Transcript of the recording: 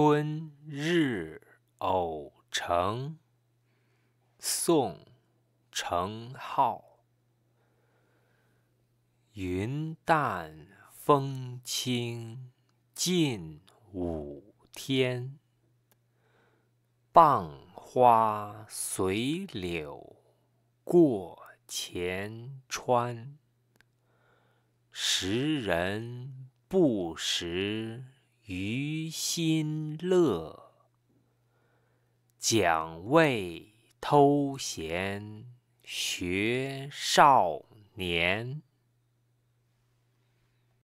春日偶成，宋·程颢。云淡风轻近午天，傍花随柳过前川。时人不识。于心乐，讲未偷闲学少年。